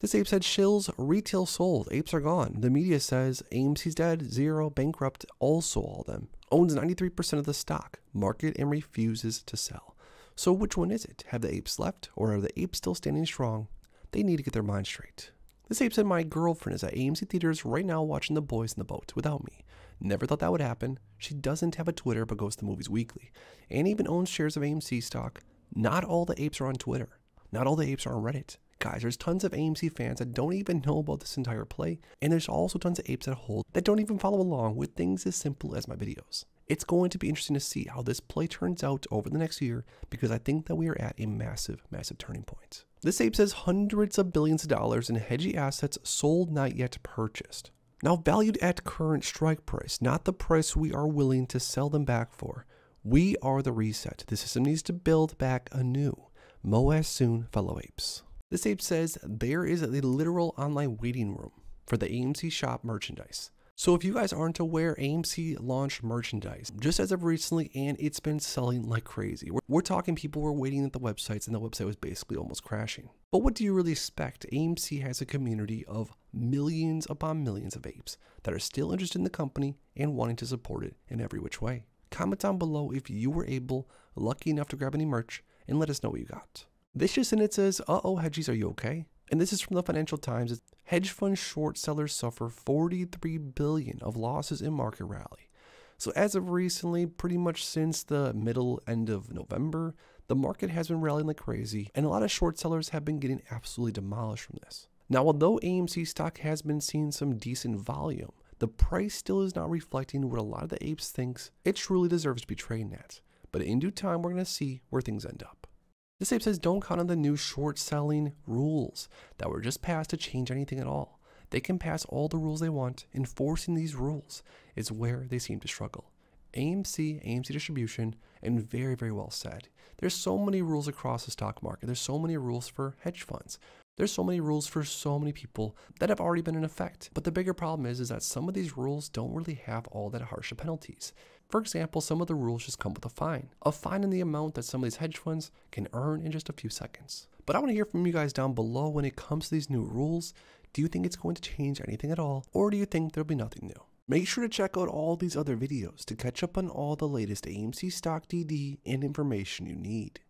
This ape said shills retail sold. Apes are gone. The media says Ames he's dead. Zero bankrupt also all them. Owns 93% of the stock market and refuses to sell. So which one is it? Have the apes left or are the apes still standing strong? They need to get their minds straight. This ape said my girlfriend is at AMC theaters right now watching The Boys in the Boat without me. Never thought that would happen. She doesn't have a Twitter but goes to the movies weekly and even owns shares of AMC stock. Not all the apes are on Twitter. Not all the apes are on Reddit. Guys, there's tons of AMC fans that don't even know about this entire play, and there's also tons of apes at hold that don't even follow along with things as simple as my videos. It's going to be interesting to see how this play turns out over the next year because I think that we are at a massive, massive turning point. This ape says hundreds of billions of dollars in hedgy assets sold not yet purchased. Now valued at current strike price, not the price we are willing to sell them back for. We are the reset. The system needs to build back anew. Moas soon, fellow apes. This ape says there is a literal online waiting room for the AMC shop merchandise. So if you guys aren't aware, AMC launched merchandise just as of recently and it's been selling like crazy. We're, we're, talking people were waiting at the websites and the website was basically almost crashing. But what do you really expect? AMC has a community of millions upon millions of apes that are still interested in the company and wanting to support it in every which way. Comment down below if you were able, lucky enough to grab any merch and let us know what you got. This just in it says, uh-oh, hedgies, are you okay? And this is from the Financial Times. It's, Hedge fund short sellers suffer 43 billion of losses in market rally. So as of recently, pretty much since the middle end of November, the market has been rallying like crazy, and a lot of short sellers have been getting absolutely demolished from this. Now, although AMC stock has been seeing some decent volume, the price still is not reflecting what a lot of the apes thinks it truly deserves to be trading at. But in due time, we're going to see where things end up. This ape says don't count on the new short selling rules that were just passed to change anything at all. They can pass all the rules they want. Enforcing these rules is where they seem to struggle. AMC, AMC distribution, and very, very well said. There's so many rules across the stock market. There's so many rules for hedge funds. There's so many rules for so many people that have already been in effect. But the bigger problem is, is that some of these rules don't really have all that harsh penalties. For example, some of the rules just come with a fine, a fine in the amount that some of these hedge funds can earn in just a few seconds. But I want to hear from you guys down below when it comes to these new rules. Do you think it's going to change anything at all? Or do you think there'll be nothing new? Make sure to check out all these other videos to catch up on all the latest AMC stock DD and information you need.